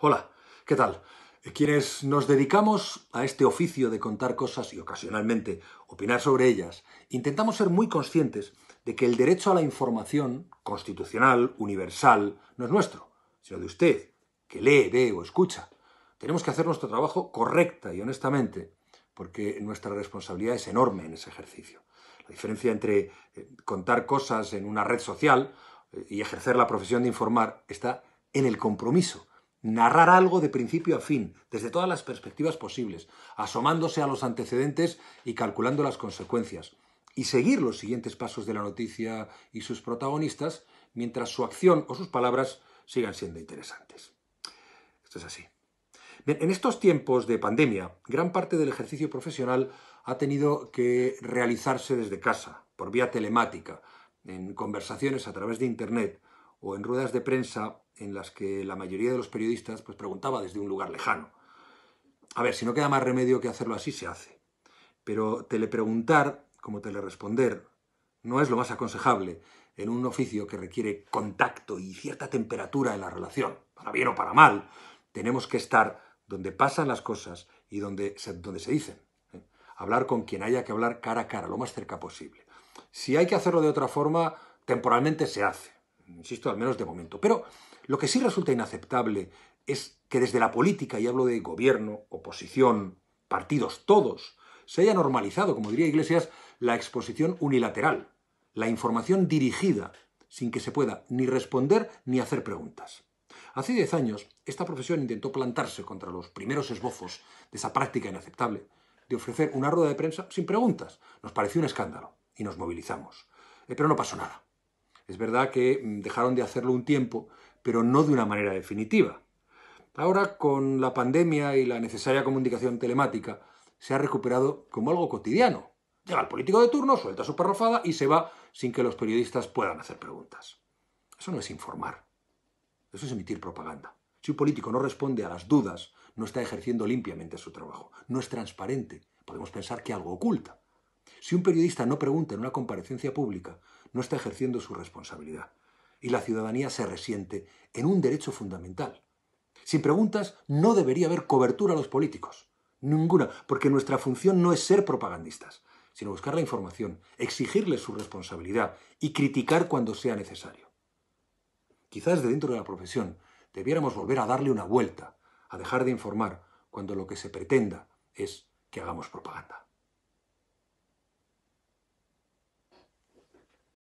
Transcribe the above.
Hola, ¿qué tal? Eh, quienes nos dedicamos a este oficio de contar cosas y ocasionalmente opinar sobre ellas, intentamos ser muy conscientes de que el derecho a la información constitucional, universal, no es nuestro, sino de usted, que lee, ve o escucha. Tenemos que hacer nuestro trabajo correcta y honestamente, porque nuestra responsabilidad es enorme en ese ejercicio. La diferencia entre eh, contar cosas en una red social eh, y ejercer la profesión de informar está en el compromiso narrar algo de principio a fin, desde todas las perspectivas posibles, asomándose a los antecedentes y calculando las consecuencias, y seguir los siguientes pasos de la noticia y sus protagonistas, mientras su acción o sus palabras sigan siendo interesantes. Esto es así. en estos tiempos de pandemia, gran parte del ejercicio profesional ha tenido que realizarse desde casa, por vía telemática, en conversaciones a través de Internet, o en ruedas de prensa en las que la mayoría de los periodistas pues, preguntaba desde un lugar lejano. A ver, si no queda más remedio que hacerlo así, se hace. Pero telepreguntar, como teleresponder, no es lo más aconsejable en un oficio que requiere contacto y cierta temperatura en la relación. Para bien o para mal, tenemos que estar donde pasan las cosas y donde se, donde se dicen. ¿eh? Hablar con quien haya que hablar cara a cara, lo más cerca posible. Si hay que hacerlo de otra forma, temporalmente se hace insisto, al menos de momento. Pero lo que sí resulta inaceptable es que desde la política, y hablo de gobierno, oposición, partidos, todos, se haya normalizado, como diría Iglesias, la exposición unilateral, la información dirigida, sin que se pueda ni responder ni hacer preguntas. Hace diez años, esta profesión intentó plantarse contra los primeros esbozos de esa práctica inaceptable de ofrecer una rueda de prensa sin preguntas. Nos pareció un escándalo y nos movilizamos. Eh, pero no pasó nada. Es verdad que mm, dejaron de hacerlo un tiempo, pero no de una manera definitiva. Ahora, con la pandemia y la necesaria comunicación telemática, se ha recuperado como algo cotidiano. Llega el político de turno, suelta su parrofada y se va sin que los periodistas puedan hacer preguntas. Eso no es informar. Eso es emitir propaganda. Si un político no responde a las dudas, no está ejerciendo limpiamente su trabajo. No es transparente. Podemos pensar que algo oculta. Si un periodista no pregunta en una comparecencia pública, no está ejerciendo su responsabilidad. Y la ciudadanía se resiente en un derecho fundamental. Sin preguntas no debería haber cobertura a los políticos. Ninguna, porque nuestra función no es ser propagandistas, sino buscar la información, exigirles su responsabilidad y criticar cuando sea necesario. Quizás de dentro de la profesión debiéramos volver a darle una vuelta, a dejar de informar cuando lo que se pretenda es que hagamos propaganda.